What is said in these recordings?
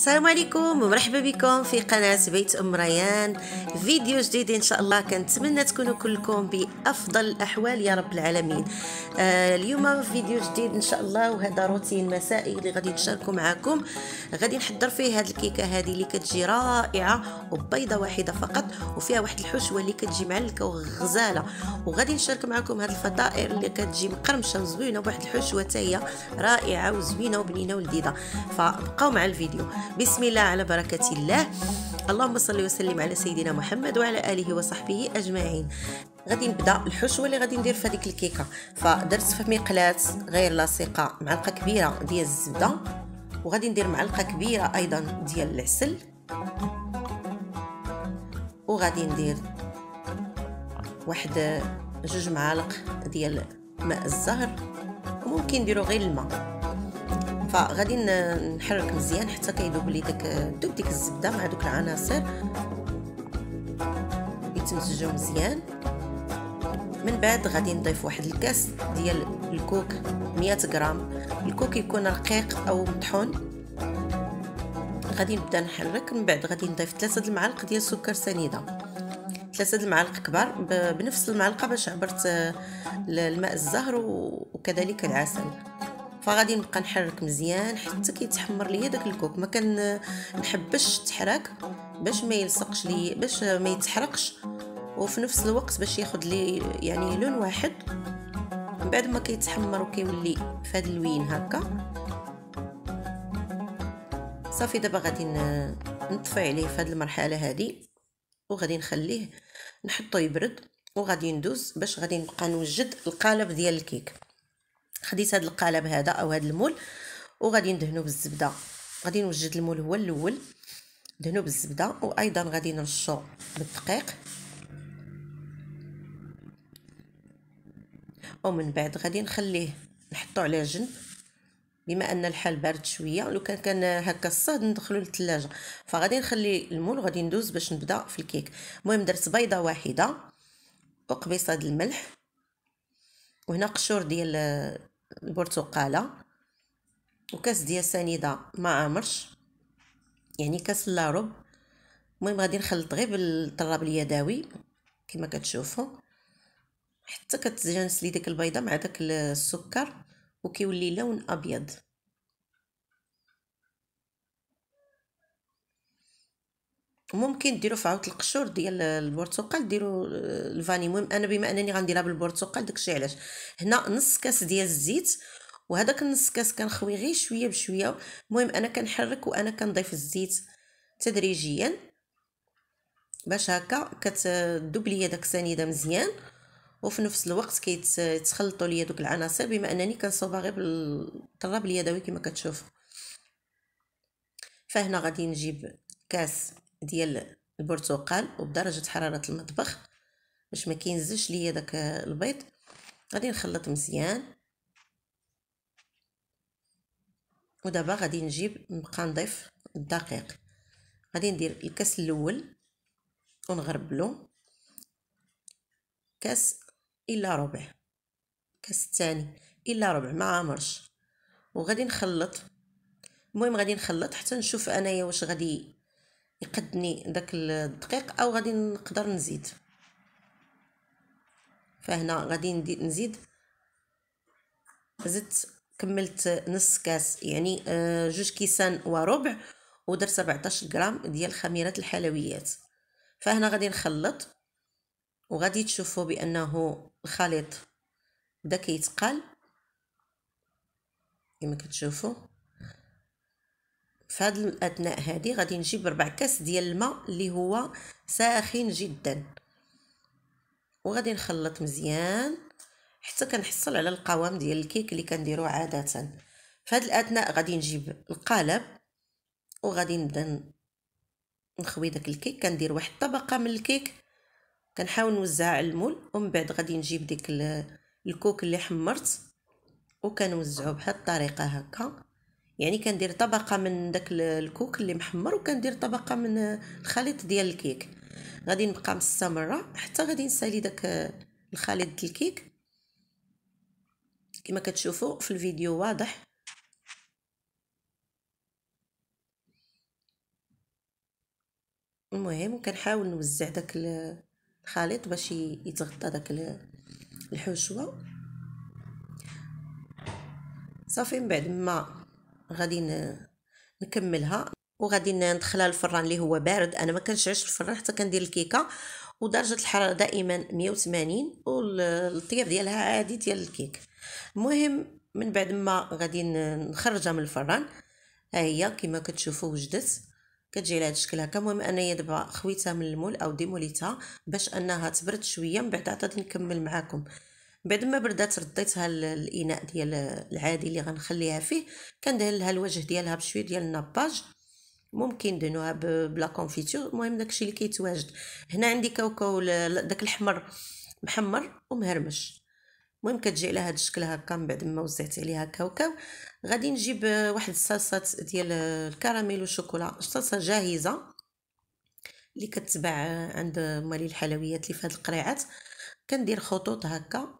السلام عليكم ومرحبا بكم في قناة بيت أم ريان فيديو جديد إن شاء الله كنتمنى تكونوا كلكم بأفضل الأحوال يا رب العالمين آه اليوم فيديو جديد إن شاء الله وهذا روتين مسائي اللي غادي نشاركه معكم غادي نحضر فيه هاد الكيكة هذه اللي كتجي رائعة وبيضة واحدة فقط وفيها واحد الحشوة اللي كتجي معلكة وغزالة وغادي نشارك معكم هاد الفطائر اللي كتجي مقرمشة وزوينة بواحد الحشوة تاهي رائعة وزوينة وبنينة ولذيذة فبقاو مع الفيديو بسم الله على بركة الله اللهم صل وسلم على سيدنا محمد وعلى اله وصحبه اجمعين غادي نبدا الحشوه اللي غادي ندير في هذيك الكيكه فدرت في مقلاه غير لاصقه معلقه كبيره ديال الزبده وغادي ندير معلقه كبيره ايضا ديال العسل وغادي ندير واحد جوج معالق ديال ماء الزهر وممكن نديرو غير الماء فغادي نحرك مزيان حتى كيذوب لي داك دوب ديك الزبده مع دوك العناصر يتمزجوا مزيان من بعد غادي نضيف واحد الكاس ديال الكوك 100 غرام الكوك يكون رقيق او مطحون غادي نبدا نحرك من بعد غادي نضيف 3 المعالق ديال سكر سنيده 3 المعالق كبار بنفس المعلقه باش عبرت آه، الماء الزهر وكذلك العسل فغادي نبقى نحرك مزيان حتى كيتحمر ليا داك الكوك ما كنحبش تحرك باش ما يلصقش لي باش ما يتحرقش وفي نفس الوقت باش ياخذ لي يعني لون واحد من بعد ما كيتحمر وكيولي في اللون اللوين هكا صافي دابا غادي نطفي عليه في المرحله هذه وغادي نخليه نحطه يبرد وغادي ندوز باش غادي نبقى نوجد القالب ديال الكيك خديت هذا القالب هذا او هذا المول وغادي ندهنو بالزبده غادي نوجد المول هو الاول دهنو بالزبده وايضا غادي نرشو بالدقيق ومن بعد غادي نخليه نحطو على جنب بما ان الحال بارد شويه لو كان كان هكا الصهد ندخلو للثلاجه فغادي نخلي المول غادي ندوز باش نبدا في الكيك المهم درت بيضه واحده وقبيصه د الملح وهنا قشور ديال البرتقاله وكاس ديال سنيده ما عامرش يعني كاس رب المهم غادي نخلط غير بالطراب اليدوي كما كتشوفوا حتى كتجانس لي ديك البيضه مع داك السكر وكيولي لون ابيض ممكن ديروا في عاود القشور ديال البرتقال ديروا آه، الفاني المهم انا بما انني غنديرها بالبرتقال داكشي علاش هنا نص كاس ديال الزيت وهذاك النص كاس كنخوي غير شويه بشويه المهم انا كنحرك وانا كنضيف الزيت تدريجيا باش هكا كتذوب ليا داك السنيده مزيان وفي نفس الوقت كيتخلطوا ليا دوك العناصر بما انني كنصوبها غير بالطراب اليدوي كما كتشوف فهنا غادي نجيب كاس ديال البرتقال وبدرجه حراره المطبخ باش ما كينزلش ليا داك البيض غادي نخلط مزيان ودابا غادي نجيب نبقى نضيف الدقيق غادي ندير الكاس الاول ونغربلو كاس الا ربع كاس الثاني الا ربع ما عامرش وغادي نخلط المهم غادي نخلط حتى نشوف انايا واش غادي يقدني داك الدقيق او غادي نقدر نزيد فهنا غادي نزيد زدت كملت نص كاس يعني آه، جوج كيسان وربع ودرت 17 غرام ديال خميره الحلويات فهنا غادي نخلط وغادي تشوفوا بانه الخليط بدا كيتقال كما كتشوفوا في هذه الاثناء هذه غادي نجيب ربع كاس ديال الماء اللي هو ساخن جدا وغادي نخلط مزيان حتى كنحصل على القوام ديال الكيك اللي كنديرو عاده في هذه الاثناء غادي نجيب القالب وغادي نبدا نخوي داك الكيك كندير واحد الطبقه من الكيك كنحاول نوزعها على المول ومن بعد غادي نجيب ديك الكوك اللي حمرت وكنوزعو بهاد الطريقه هكا يعني كندير طبقه من داك الكوك اللي محمر وكندير طبقه من الخليط ديال الكيك غادي نبقى مستمره حتى غادي نسالي داك الخليط ديال الكيك كما كتشوفوا في الفيديو واضح المهم كنحاول نوزع داك الخليط باش يتغطى داك الحشوه صافي من بعد ما غادي نكملها وغادي ندخلها الفران اللي هو بارد انا ما كنشعلش الفران حتى كندير الكيكه ودرجه الحراره دائما 180 والطياب ديالها عادي ديال الكيك المهم من بعد ما غادي نخرجها من الفران ها هي كما كتشوفوا وجدت كتجي على هذا الشكل هكا المهم انايا دابا خويتها من المول او ديموليتها باش انها تبرد شويه من بعد عاد غادي نكمل معاكم بعد ما بردات رديتها الاناء ديال العادي اللي غنخليها فيه كندير لها الوجه ديالها بشويه ديال النباج ممكن دنوها بلا كونفيتور المهم داكشي اللي كيتواجد هنا عندي كاوكاو داك الحمر محمر ومهرمش المهم كتجي على هذا الشكل هكا من بعد ما وزعت عليها كاوكاو غادي نجيب واحد الصلصه ديال الكراميل والشوكولا صلصه جاهزه اللي كتباع عند مالي الحلويات اللي في هاد القريعات كندير خطوط هكا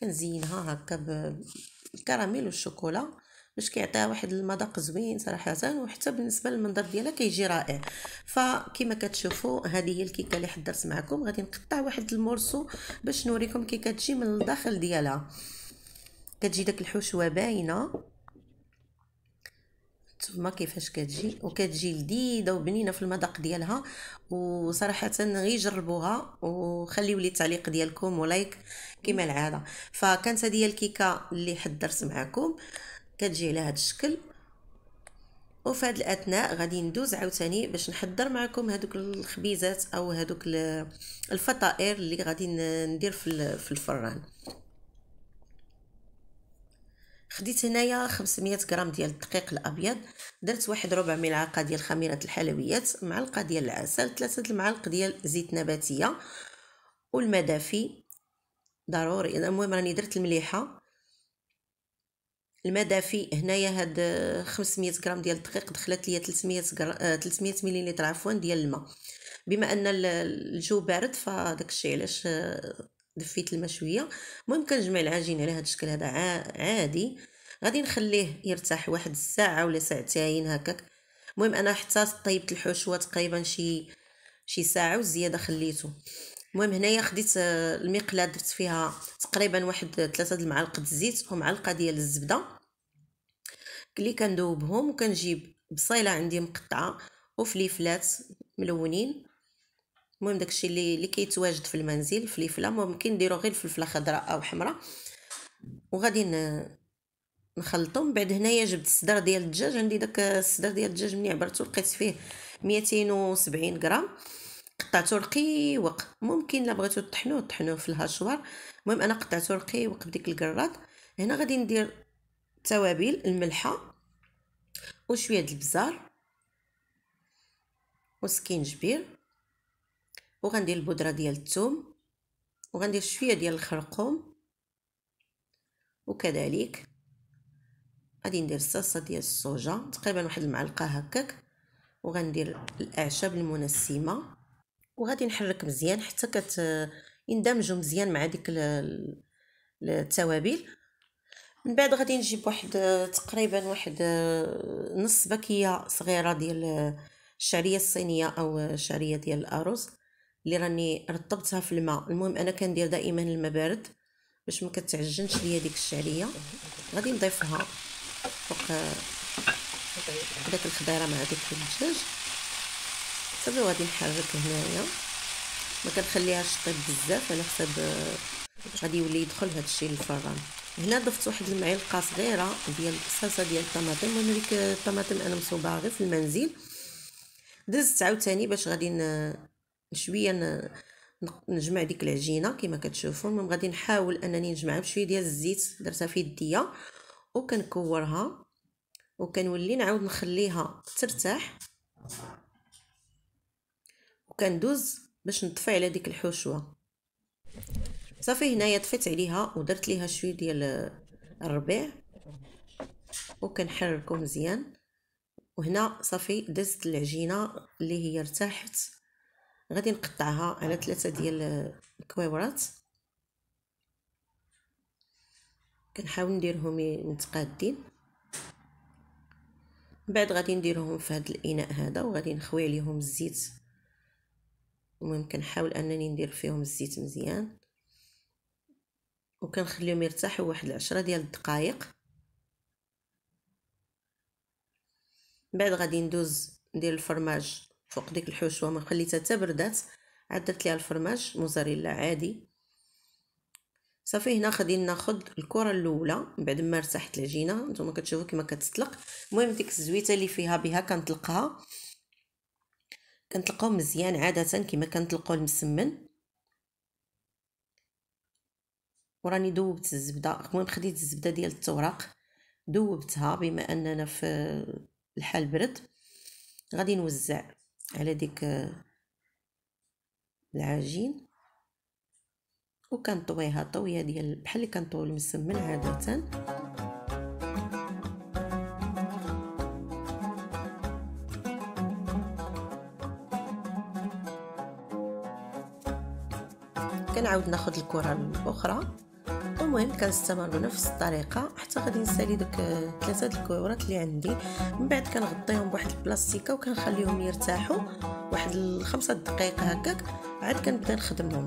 كنزينها هكا بالكراميل والشوكولا باش كيعطيها واحد المذاق زوين صراحه وحتى بالنسبه للمنظر ديالها كيجي رائع فكما كتشوفوا هذه هي الكيكه اللي حضرت معكم غادي نقطع واحد المورسو باش نوريكم كي كتجي من الداخل ديالها كتجي داك الحشوه باينه تما كيفاش كتجي وكتجي لذيذه وبنينه في المذاق ديالها وصراحه غير جربوها وخليو لي التعليق ديالكم ولايك كما العاده فكانت هذه هي الكيكه اللي حضرت معكم كتجي على هذا الشكل وفي هذه الاثناء غادي ندوز عاوتاني باش نحضر معكم هذوك الخبيزات او هذوك الفطائر اللي غادي ندير في الفران خديت هنايا 500 غرام ديال الدقيق الابيض درت واحد ربع ملعقه ديال خميره الحلويات معلقه ديال العسل ثلاثه المعالق ديال زيت نباتيه والماء دافي ضروري المهم راني درت المليحه الماء دافي هنايا هاد 500 غرام ديال الدقيق دخلت ليا 300 غرام 300 مليلتر عفوا ديال الماء بما ان الجو بارد فداكشي علاش آه، دفيت الماء شويه المهم كنجمع العجين على هذا الشكل هذا عادي غادي نخليه يرتاح واحد الساعه ولا ساعتين هكاك المهم انا حتى طيبت الحشوه تقريبا شي شي ساعه وزياده خليته المهم هنايا خديت آه، المقله درت فيها تقريبا واحد ثلاثة المعالق الزيت ومعلقه ديال الزبده اللي كندوبهم وكنجيب بصيله عندي مقطعه وفليفلات ملونين المهم داكشي اللي اللي كيتواجد في المنزل الفلفله ممكن نديرو غير فلفله خضراء او حمراء وغادي نخلطو من بعد هنايا جبت الصدر ديال الدجاج عندي داك الصدر ديال الدجاج ملي عبرتو لقيت فيه 270 غرام قطعته رقيق ممكن الا بغيتو طحنوه طحنوه في الهشوار المهم انا قطعته رقيق بديك الكراد هنا غادي ندير التوابل الملحه وشويه د البزار وسكينجبير وغندير البودره ديال الثوم وغندير شويه ديال الخرقوم وكذلك غادي ندير الصلصه ديال الصوجه تقريبا واحد المعلقه هكاك وغندير الاعشاب المنسمه وغادي نحرك مزيان حتى كت يندمجوا مزيان مع ديك التوابل من بعد غادي نجيب واحد تقريبا واحد نص باكيه صغيره ديال الشعريه الصينيه او الشعريه ديال الارز اللي راني رطبتها في الماء المهم انا كندير دائما الماء بارد باش ما كتعجنش ليا ديك الشعريه غادي نضيفها فوق داك الخضيره مع داك الدجاج صافي غادي نحرك هنايا ما كنخليهاش طيب بزاف على حسب غادي يولي يدخل هذا الشيء للفران هنا ضفت واحد المعلقه صغيره ديال الصلصه ديال الطماطم المهم ديك الطماطم انا مصوبه غير في المنزل دزت عاوتاني باش غادي شويه نجمع ديك العجينه كما كتشوفوا المهم غادي نحاول انني نجمعها بشويه ديال الزيت درتها في يديا وكنكورها وكنولي نعاود نخليها ترتاح وكندوز باش نطفي على ديك الحشوه صافي هنايا طفيت عليها ودرت ليها شويه ديال الربيع وكنحركو مزيان وهنا صافي دازت العجينه اللي هي ارتاحت غادي نقطعها على ثلاثة ديال الكويبرات كنحاول نديرهم متقادين من بعد غادي نديرهم في هذا الاناء هذا وغادي نخوي عليهم الزيت المهم كنحاول انني ندير فيهم الزيت مزيان وكنخليهم يرتاحوا واحد العشرة ديال الدقائق من بعد غادي ندوز ندير الفرماج فوق ديك الحشوه ما خليتها حتى بردات عاد درت ليها الفرماج موزاريلا عادي صافي هنا غادي ناخذ الكره الاولى من بعد ما ارتاحت العجينه نتوما كتشوفوا كما كتطلق المهم ديك الزويته اللي فيها بها كنطلقها كنطلقو مزيان عاده كما كنطلقو المسمن وراني دوبت الزبده المهم خديت الزبده ديال التوراق دوبتها بما اننا في الحال برد غادي نوزع على ديك آه، العجين وكنطويها طويه ديال بحال اللي كنطوي المسمن عاده كنعاود ناخذ الكره الاخرى المهم كنستمر بنفس الطريقه حتى غادي نسالي دوك ثلاثه الكورات اللي عندي من بعد كنغطيهم بواحد البلاستيكه وكنخليهم يرتاحوا واحد الخمسة دقائق هكاك عاد كنبدا نخدمهم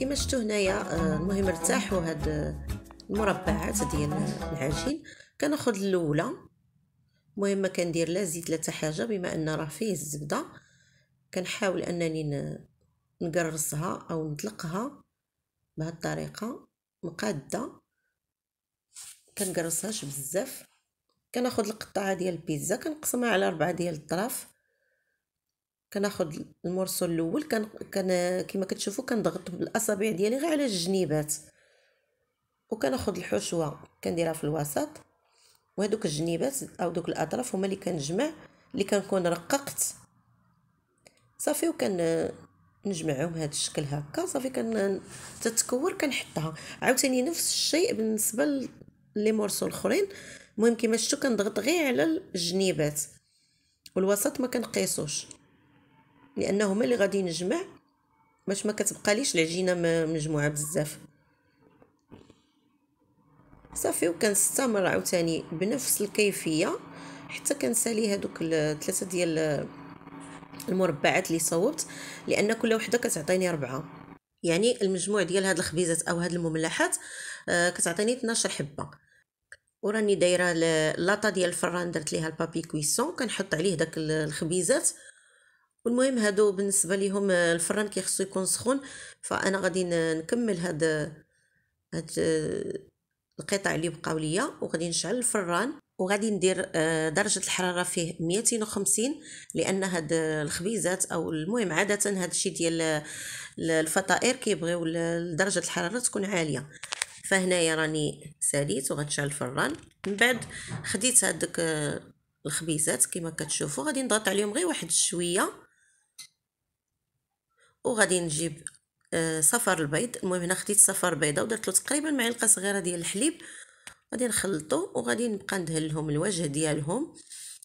كما شفتوا هنايا آه، المهم ارتاحوا هاد آه، المربعات ديال العجين كناخذ الاولى المهم ما كندير لا زيت لا حتى حاجه بما ان راه فيه الزبده كنحاول انني نقرصها او نطلقها بهاد الطريقه مقاده كنقرصهاش بزاف كناخذ القطعه ديال البيتزا كنقسمها على ربعة ديال الطرف كناخذ المرسل الاول كان كان كما كتشوفوا كنضغط بالاصابع ديالي غير على الجنيبات وكناخذ الحشوه كنديرها في الوسط وهذوك الجنيبات او دوك الاطراف هما اللي كنجمع اللي كنكون رققت صافي وكن نجمعهم هذا الشكل هكا صافي كن تتكور كنحطها عاوتاني نفس الشيء بالنسبه لي مورسو الاخرين المهم كما شفتوا كنضغط غير على الجنيبات والوسط ما كنقيسوش لانه هما اللي غادي نجمع باش ما كتبقاليش العجينه مجموعه بزاف صافي وكنستمر عاوتاني بنفس الكيفيه حتى كنسالي هذوك الثلاثه ديال المربعات اللي صوبت لان كل وحده كتعطيني ربعه يعني المجموع ديال هاد الخبيزات او هاد المملحات آه، كتعطيني 12 حبه وراني دايره لاطا ديال الفران درت ليها البابي كويسون كنحط عليه داك الخبيزات والمهم هادو بالنسبه ليهم آه، الفران كيخصو يكون سخون فانا غادي نكمل هاد هاد آه، القطع اللي بقاو ليا وغادي نشعل الفران وغادي ندير آه، درجه الحراره فيه 250 لان هاد الخبيزات او المهم عاده هاد الشيء ديال الفطائر كيبغيو درجه الحراره تكون عاليه فهنايا راني ساليت وغنشعل الفران من بعد خديت هادك الخبيزات كما كتشوفوا غادي نضغط عليهم غير واحد شويه وغادي نجيب آه، صفر البيض المهم هنا خديت صفر بيضه ودرت له تقريبا معلقه صغيره ديال الحليب غادي نخلطو وغادي نبقى ندهن لهم الوجه ديالهم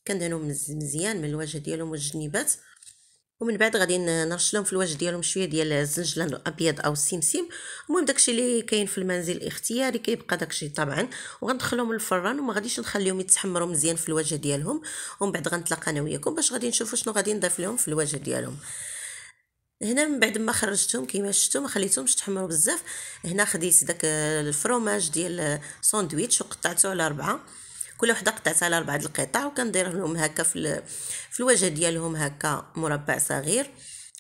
كندهنهم مزيان من الوجه ديالهم والجنيبات ومن بعد غادي نرش لهم في الوجه ديالهم شويه ديال الزنجلان الابيض او السمسم المهم داكشي اللي كاين في المنزل الاختياري كيبقى داكشي طبعا وغندخلهم للفران وما غاديش نخليهم يتحمروا مزيان في الوجه ديالهم ومن بعد غنتلاقى انا وياكم باش غادي نشوفوا شنو غادي نضيف لهم في الوجه ديالهم هنا من بعد ما خرجتهم كيما شفتوا ما خليتهمش تحمروا بزاف هنا خديت داك الفروماج ديال الساندويتش وقطعته على ربعه كل وحده قطعتها على ربعه القطع وكندير لهم هكا في في الوجه ديالهم هكا مربع صغير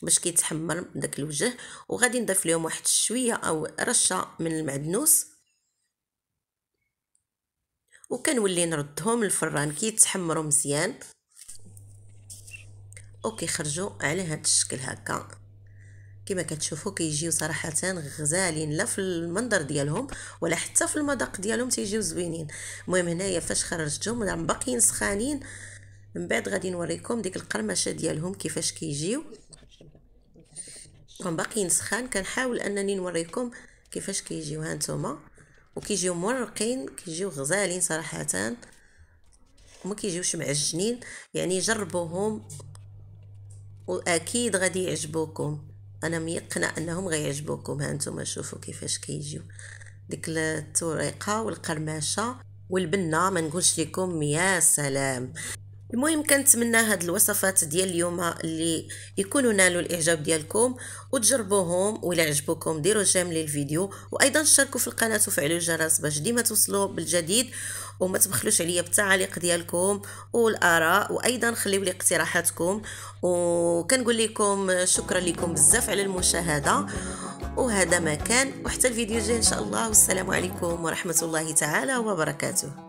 باش كيتحمر داك الوجه وغادي نضيف لهم واحد الشويه او رشه من المعدنوس وكنولي نردهم للفران كيتحمروا مزيان خرجوا على هذا الشكل هكا كما كتشوفوا كيجيو صراحه غزالين لا في المنظر ديالهم ولا حتى في المذاق ديالهم تيجيو زوينين المهم هنايا فاش خرجتهم نعم، باقيين سخانين من بعد غادي نوريكم ديك القرمشه ديالهم كيفاش كيجيو كون باقيين سخان كنحاول انني نوريكم كيفاش كيجيو ها نتوما وكيجيو مرقين كيجيو غزالين صراحه وما كيجيوش معجنين يعني جربوهم واكيد غادي يعجبوكم انا ميقنه انهم غيعجبوكم ها انتم شوفوا كيفاش كيجيو ديك التوريقه والقرماشه والبنه ما نقولش لكم يا سلام المهم كنتمنى هاد الوصفات ديال اليوم اللي يكونوا نالوا الاعجاب ديالكم وتجربوهم ولا عجبوكم ديروا جيم للفيديو وايضا شاركوا في القناه وفعلوا الجرس باش ديما توصلوا بالجديد وما تبخلوش عليا بالتعاليق ديالكم والاراء وايضا خليو لي اقتراحاتكم وكنقول لكم شكرا لكم بزاف على المشاهده وهذا ما كان وحتى الفيديو الجاي ان شاء الله والسلام عليكم ورحمه الله تعالى وبركاته